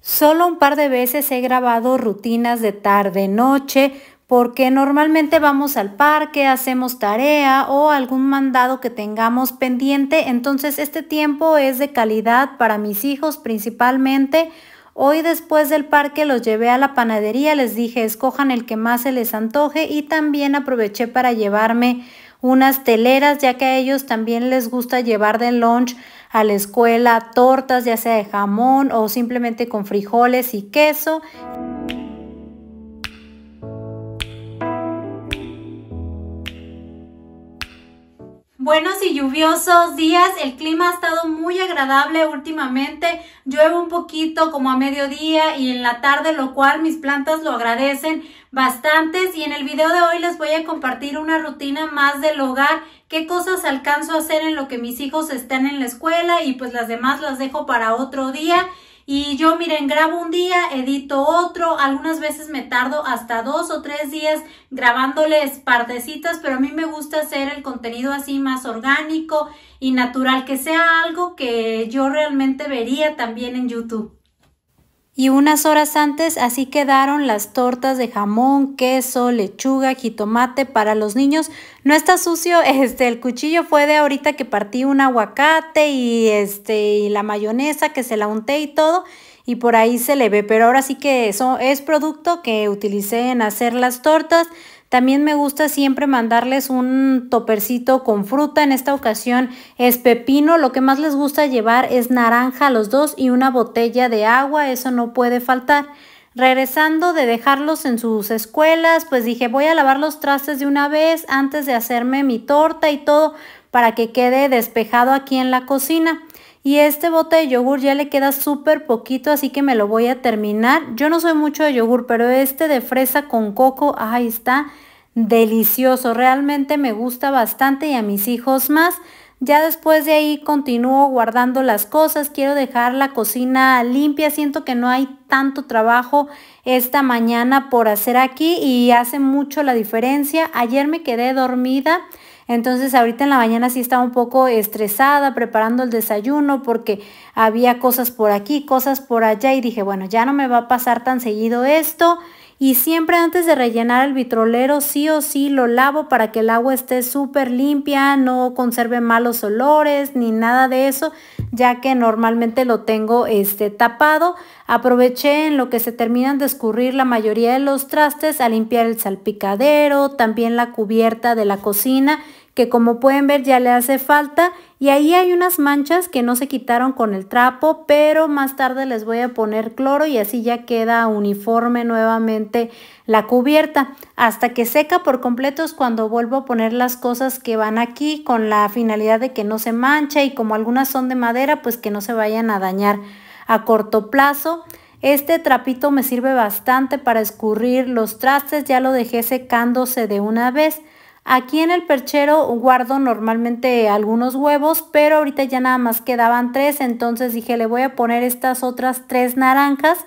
Solo un par de veces he grabado rutinas de tarde, noche, porque normalmente vamos al parque, hacemos tarea o algún mandado que tengamos pendiente, entonces este tiempo es de calidad para mis hijos principalmente. Hoy después del parque los llevé a la panadería, les dije escojan el que más se les antoje y también aproveché para llevarme unas teleras, ya que a ellos también les gusta llevar de lunch a la escuela tortas, ya sea de jamón o simplemente con frijoles y queso. Buenos y lluviosos días, el clima ha estado muy agradable últimamente, llueve un poquito como a mediodía y en la tarde, lo cual mis plantas lo agradecen bastantes y en el video de hoy les voy a compartir una rutina más del hogar, qué cosas alcanzo a hacer en lo que mis hijos están en la escuela y pues las demás las dejo para otro día y yo, miren, grabo un día, edito otro, algunas veces me tardo hasta dos o tres días grabándoles partecitas, pero a mí me gusta hacer el contenido así más orgánico y natural, que sea algo que yo realmente vería también en YouTube y unas horas antes así quedaron las tortas de jamón, queso, lechuga, jitomate para los niños. No está sucio, este, el cuchillo fue de ahorita que partí un aguacate y, este, y la mayonesa que se la unté y todo y por ahí se le ve, pero ahora sí que eso es producto que utilicé en hacer las tortas. También me gusta siempre mandarles un topercito con fruta. En esta ocasión es pepino. Lo que más les gusta llevar es naranja los dos y una botella de agua. Eso no puede faltar. Regresando de dejarlos en sus escuelas, pues dije voy a lavar los trastes de una vez antes de hacerme mi torta y todo para que quede despejado aquí en la cocina. Y este bote de yogur ya le queda súper poquito, así que me lo voy a terminar. Yo no soy mucho de yogur, pero este de fresa con coco, ahí está delicioso. Realmente me gusta bastante y a mis hijos más. Ya después de ahí continúo guardando las cosas, quiero dejar la cocina limpia, siento que no hay tanto trabajo esta mañana por hacer aquí y hace mucho la diferencia. Ayer me quedé dormida, entonces ahorita en la mañana sí estaba un poco estresada preparando el desayuno porque había cosas por aquí, cosas por allá y dije, bueno, ya no me va a pasar tan seguido esto. Y siempre antes de rellenar el vitrolero, sí o sí lo lavo para que el agua esté súper limpia, no conserve malos olores ni nada de eso, ya que normalmente lo tengo este, tapado. Aproveché en lo que se terminan de escurrir la mayoría de los trastes a limpiar el salpicadero, también la cubierta de la cocina que como pueden ver ya le hace falta y ahí hay unas manchas que no se quitaron con el trapo, pero más tarde les voy a poner cloro y así ya queda uniforme nuevamente la cubierta. Hasta que seca por completo es cuando vuelvo a poner las cosas que van aquí con la finalidad de que no se mancha y como algunas son de madera, pues que no se vayan a dañar a corto plazo. Este trapito me sirve bastante para escurrir los trastes, ya lo dejé secándose de una vez. Aquí en el perchero guardo normalmente algunos huevos, pero ahorita ya nada más quedaban tres, entonces dije le voy a poner estas otras tres naranjas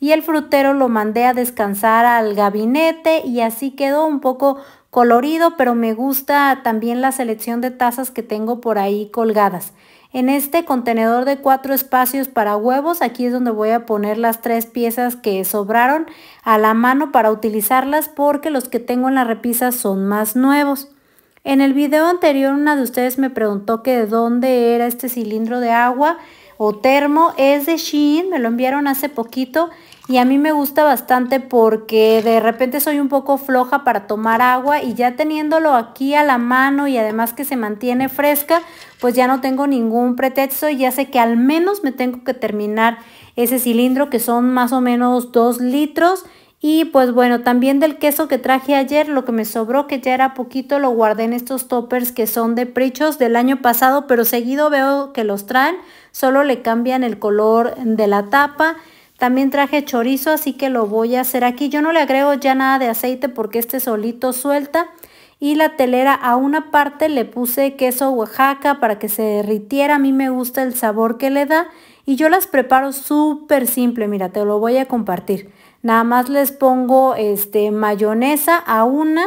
y el frutero lo mandé a descansar al gabinete y así quedó un poco colorido, pero me gusta también la selección de tazas que tengo por ahí colgadas. En este contenedor de cuatro espacios para huevos, aquí es donde voy a poner las tres piezas que sobraron a la mano para utilizarlas porque los que tengo en la repisa son más nuevos. En el video anterior una de ustedes me preguntó que de dónde era este cilindro de agua o termo. Es de Shein, me lo enviaron hace poquito y a mí me gusta bastante porque de repente soy un poco floja para tomar agua y ya teniéndolo aquí a la mano y además que se mantiene fresca, pues ya no tengo ningún pretexto y ya sé que al menos me tengo que terminar ese cilindro que son más o menos 2 litros. Y pues bueno, también del queso que traje ayer, lo que me sobró, que ya era poquito, lo guardé en estos toppers que son de prichos del año pasado, pero seguido veo que los traen, solo le cambian el color de la tapa. También traje chorizo, así que lo voy a hacer aquí. Yo no le agrego ya nada de aceite porque este solito suelta. Y la telera a una parte le puse queso Oaxaca para que se derritiera. A mí me gusta el sabor que le da. Y yo las preparo súper simple, mira, te lo voy a compartir. Nada más les pongo este, mayonesa a una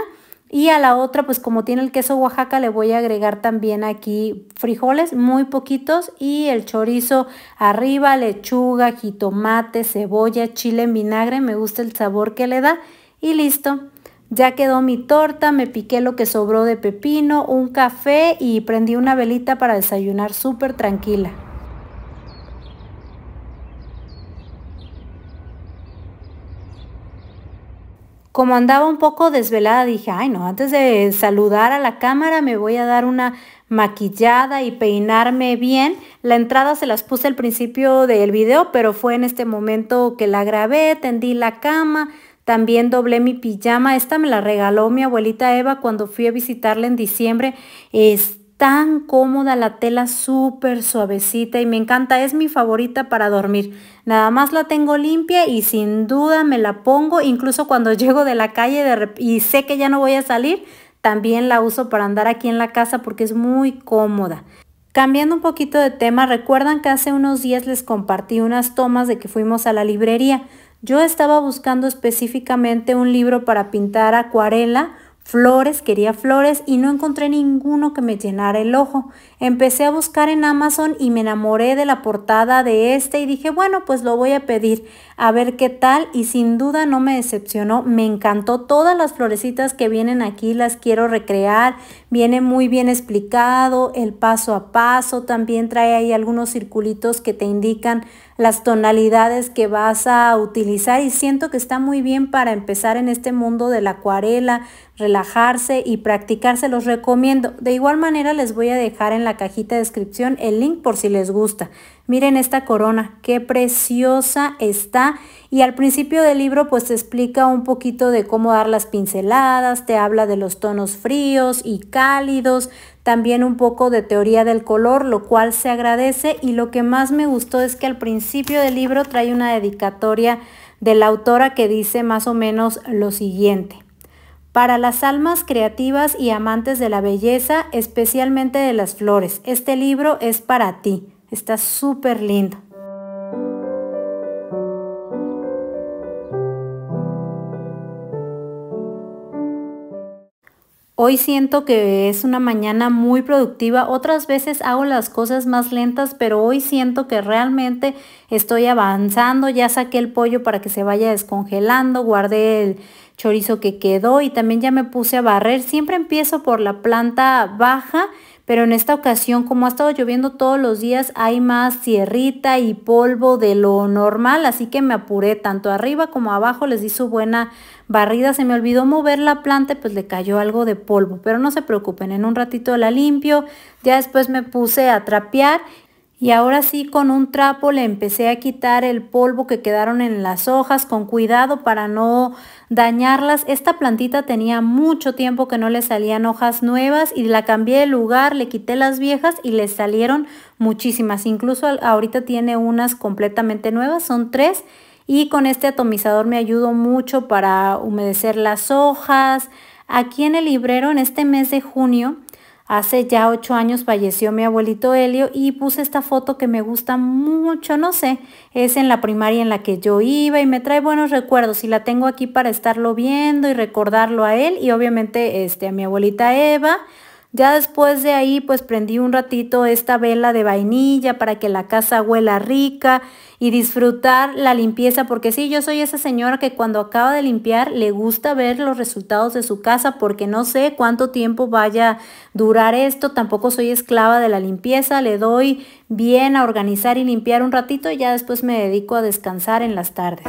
y a la otra, pues como tiene el queso Oaxaca, le voy a agregar también aquí frijoles, muy poquitos, y el chorizo arriba, lechuga, jitomate, cebolla, chile en vinagre, me gusta el sabor que le da, y listo. Ya quedó mi torta, me piqué lo que sobró de pepino, un café y prendí una velita para desayunar súper tranquila. como andaba un poco desvelada, dije, ay no, antes de saludar a la cámara me voy a dar una maquillada y peinarme bien. La entrada se las puse al principio del video, pero fue en este momento que la grabé, tendí la cama, también doblé mi pijama. Esta me la regaló mi abuelita Eva cuando fui a visitarla en diciembre. Este, tan cómoda la tela, súper suavecita y me encanta, es mi favorita para dormir. Nada más la tengo limpia y sin duda me la pongo, incluso cuando llego de la calle y sé que ya no voy a salir, también la uso para andar aquí en la casa porque es muy cómoda. Cambiando un poquito de tema, recuerdan que hace unos días les compartí unas tomas de que fuimos a la librería. Yo estaba buscando específicamente un libro para pintar acuarela Flores, quería flores y no encontré ninguno que me llenara el ojo. Empecé a buscar en Amazon y me enamoré de la portada de este y dije, bueno, pues lo voy a pedir a ver qué tal y sin duda no me decepcionó, me encantó todas las florecitas que vienen aquí, las quiero recrear, viene muy bien explicado, el paso a paso, también trae ahí algunos circulitos que te indican las tonalidades que vas a utilizar y siento que está muy bien para empezar en este mundo de la acuarela, relajarse y practicarse. los recomiendo. De igual manera les voy a dejar en la cajita de descripción el link por si les gusta. Miren esta corona, qué preciosa está. Y al principio del libro pues te explica un poquito de cómo dar las pinceladas, te habla de los tonos fríos y cálidos, también un poco de teoría del color, lo cual se agradece. Y lo que más me gustó es que al principio del libro trae una dedicatoria de la autora que dice más o menos lo siguiente. Para las almas creativas y amantes de la belleza, especialmente de las flores, este libro es para ti. Está súper lindo. Hoy siento que es una mañana muy productiva. Otras veces hago las cosas más lentas, pero hoy siento que realmente estoy avanzando. Ya saqué el pollo para que se vaya descongelando, guardé el chorizo que quedó y también ya me puse a barrer. Siempre empiezo por la planta baja pero en esta ocasión, como ha estado lloviendo todos los días, hay más sierrita y polvo de lo normal, así que me apuré tanto arriba como abajo, les di su buena barrida, se me olvidó mover la planta, pues le cayó algo de polvo, pero no se preocupen, en un ratito la limpio, ya después me puse a trapear y ahora sí con un trapo le empecé a quitar el polvo que quedaron en las hojas con cuidado para no dañarlas. Esta plantita tenía mucho tiempo que no le salían hojas nuevas y la cambié de lugar, le quité las viejas y le salieron muchísimas. Incluso ahorita tiene unas completamente nuevas, son tres. Y con este atomizador me ayudó mucho para humedecer las hojas. Aquí en el librero en este mes de junio Hace ya ocho años falleció mi abuelito Helio y puse esta foto que me gusta mucho, no sé, es en la primaria en la que yo iba y me trae buenos recuerdos y la tengo aquí para estarlo viendo y recordarlo a él y obviamente este, a mi abuelita Eva. Ya después de ahí pues prendí un ratito esta vela de vainilla para que la casa huela rica y disfrutar la limpieza, porque sí, yo soy esa señora que cuando acaba de limpiar le gusta ver los resultados de su casa porque no sé cuánto tiempo vaya a durar esto, tampoco soy esclava de la limpieza, le doy bien a organizar y limpiar un ratito y ya después me dedico a descansar en las tardes.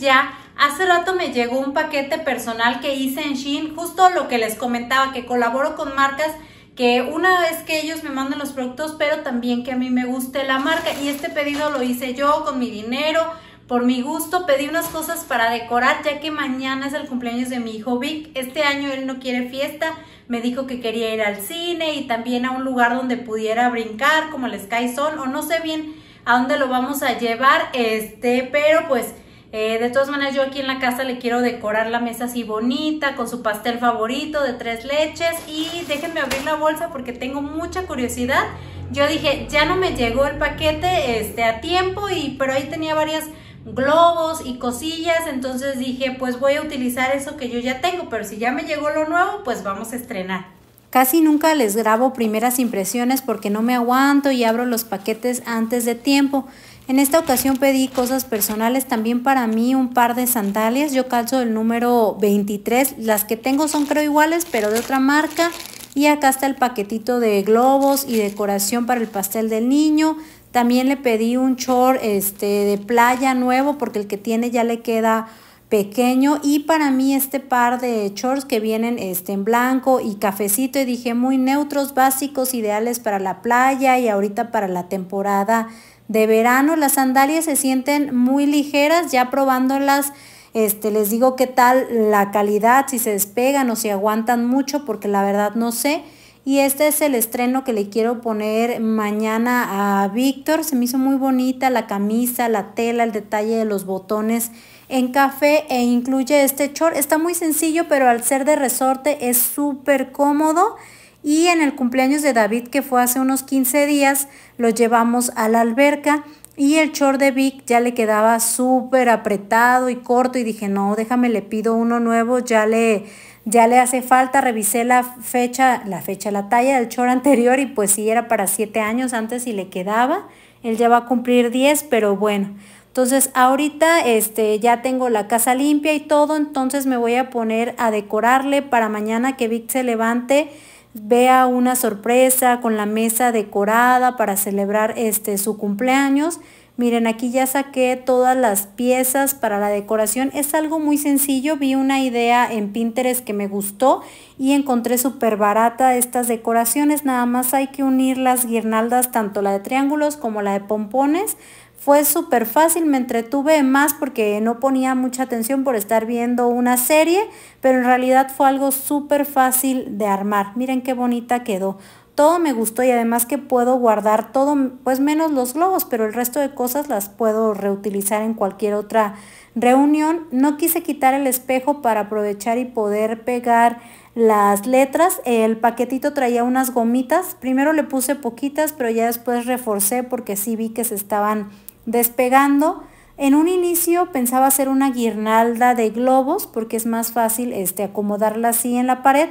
ya. Hace rato me llegó un paquete personal que hice en Shein, justo lo que les comentaba, que colaboro con marcas que una vez que ellos me mandan los productos, pero también que a mí me guste la marca. Y este pedido lo hice yo con mi dinero, por mi gusto. Pedí unas cosas para decorar, ya que mañana es el cumpleaños de mi hijo Vic. Este año él no quiere fiesta. Me dijo que quería ir al cine y también a un lugar donde pudiera brincar, como el Sky Zone, o no sé bien a dónde lo vamos a llevar. Este, pero pues eh, de todas maneras, yo aquí en la casa le quiero decorar la mesa así bonita, con su pastel favorito de tres leches. Y déjenme abrir la bolsa porque tengo mucha curiosidad. Yo dije, ya no me llegó el paquete este, a tiempo, y, pero ahí tenía varias globos y cosillas, entonces dije, pues voy a utilizar eso que yo ya tengo, pero si ya me llegó lo nuevo, pues vamos a estrenar. Casi nunca les grabo primeras impresiones porque no me aguanto y abro los paquetes antes de tiempo. En esta ocasión pedí cosas personales también para mí, un par de sandalias. Yo calzo el número 23. Las que tengo son creo iguales, pero de otra marca. Y acá está el paquetito de globos y decoración para el pastel del niño. También le pedí un short este, de playa nuevo porque el que tiene ya le queda pequeño y para mí este par de shorts que vienen este, en blanco y cafecito y dije muy neutros, básicos, ideales para la playa y ahorita para la temporada de verano. Las sandalias se sienten muy ligeras, ya probándolas. Este, les digo qué tal la calidad, si se despegan o si aguantan mucho, porque la verdad no sé. Y este es el estreno que le quiero poner mañana a Víctor. Se me hizo muy bonita la camisa, la tela, el detalle de los botones en café e incluye este short. Está muy sencillo, pero al ser de resorte es súper cómodo y en el cumpleaños de David que fue hace unos 15 días lo llevamos a la alberca y el short de Vic ya le quedaba súper apretado y corto y dije no déjame le pido uno nuevo ya le ya le hace falta revisé la fecha la fecha la talla del short anterior y pues sí era para 7 años antes y le quedaba él ya va a cumplir 10 pero bueno entonces ahorita este, ya tengo la casa limpia y todo, entonces me voy a poner a decorarle para mañana que Vic se levante vea una sorpresa con la mesa decorada para celebrar este, su cumpleaños. Miren, aquí ya saqué todas las piezas para la decoración. Es algo muy sencillo. Vi una idea en Pinterest que me gustó y encontré súper barata estas decoraciones. Nada más hay que unir las guirnaldas, tanto la de triángulos como la de pompones, fue súper fácil, me entretuve más porque no ponía mucha atención por estar viendo una serie, pero en realidad fue algo súper fácil de armar. Miren qué bonita quedó. Todo me gustó y además que puedo guardar todo, pues menos los globos, pero el resto de cosas las puedo reutilizar en cualquier otra reunión. No quise quitar el espejo para aprovechar y poder pegar las letras. El paquetito traía unas gomitas. Primero le puse poquitas, pero ya después reforcé porque sí vi que se estaban Despegando, en un inicio pensaba hacer una guirnalda de globos porque es más fácil este, acomodarla así en la pared,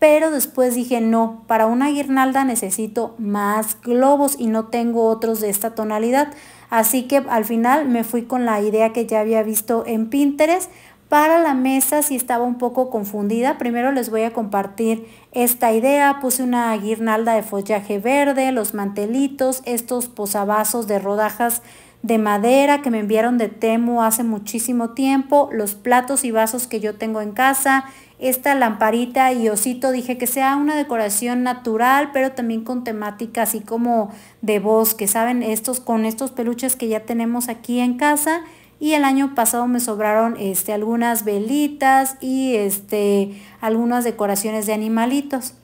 pero después dije no, para una guirnalda necesito más globos y no tengo otros de esta tonalidad. Así que al final me fui con la idea que ya había visto en Pinterest. Para la mesa si estaba un poco confundida. Primero les voy a compartir esta idea. Puse una guirnalda de follaje verde, los mantelitos, estos posavasos de rodajas de madera que me enviaron de Temu hace muchísimo tiempo, los platos y vasos que yo tengo en casa, esta lamparita y osito, dije que sea una decoración natural, pero también con temática así como de bosque, ¿saben? Estos con estos peluches que ya tenemos aquí en casa y el año pasado me sobraron este, algunas velitas y este, algunas decoraciones de animalitos.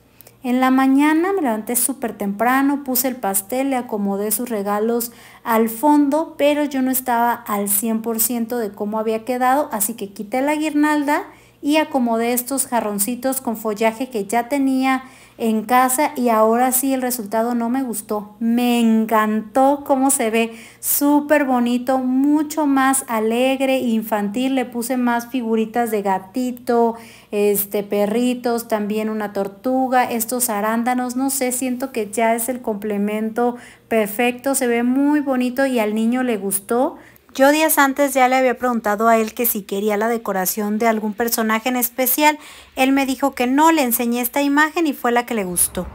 En la mañana me levanté súper temprano, puse el pastel, le acomodé sus regalos al fondo, pero yo no estaba al 100% de cómo había quedado, así que quité la guirnalda y acomodé estos jarroncitos con follaje que ya tenía en casa y ahora sí el resultado no me gustó. Me encantó cómo se ve, súper bonito, mucho más alegre, infantil. Le puse más figuritas de gatito, este perritos, también una tortuga, estos arándanos, no sé, siento que ya es el complemento perfecto, se ve muy bonito y al niño le gustó. Yo días antes ya le había preguntado a él que si quería la decoración de algún personaje en especial. Él me dijo que no, le enseñé esta imagen y fue la que le gustó.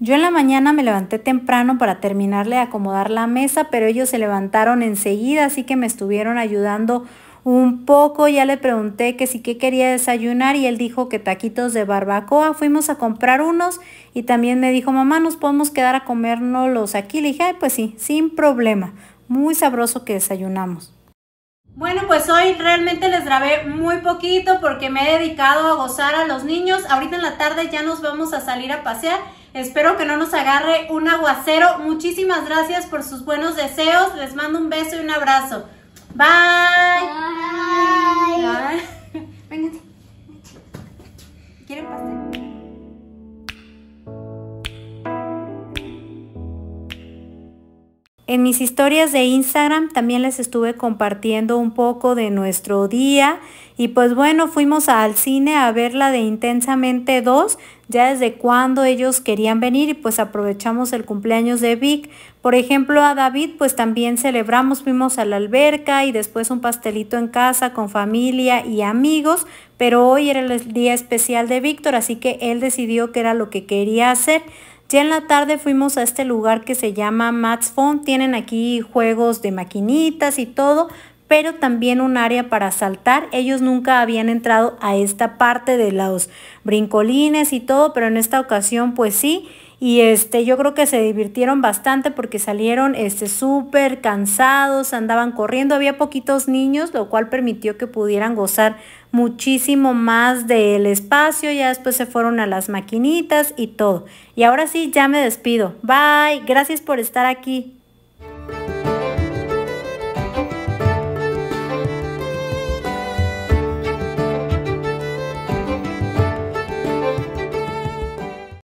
Yo en la mañana me levanté temprano para terminarle de acomodar la mesa, pero ellos se levantaron enseguida, así que me estuvieron ayudando un poco, ya le pregunté que si qué quería desayunar y él dijo que taquitos de barbacoa, fuimos a comprar unos y también me dijo, mamá, nos podemos quedar a los aquí, le dije, Ay, pues sí, sin problema, muy sabroso que desayunamos. Bueno, pues hoy realmente les grabé muy poquito porque me he dedicado a gozar a los niños. Ahorita en la tarde ya nos vamos a salir a pasear. Espero que no nos agarre un aguacero. Muchísimas gracias por sus buenos deseos. Les mando un beso y un abrazo. Bye. Bye. Bye. Vénganse. ¿Quieren pastel? En mis historias de Instagram también les estuve compartiendo un poco de nuestro día y pues bueno, fuimos al cine a ver la de Intensamente 2, ya desde cuando ellos querían venir y pues aprovechamos el cumpleaños de Vic. Por ejemplo, a David pues también celebramos, fuimos a la alberca y después un pastelito en casa con familia y amigos, pero hoy era el día especial de Víctor, así que él decidió que era lo que quería hacer. Ya en la tarde fuimos a este lugar que se llama Max Phone. Tienen aquí juegos de maquinitas y todo, pero también un área para saltar. Ellos nunca habían entrado a esta parte de los brincolines y todo, pero en esta ocasión pues sí. Y este, yo creo que se divirtieron bastante porque salieron este, súper cansados, andaban corriendo, había poquitos niños, lo cual permitió que pudieran gozar muchísimo más del espacio, ya después se fueron a las maquinitas y todo. Y ahora sí, ya me despido. Bye, gracias por estar aquí.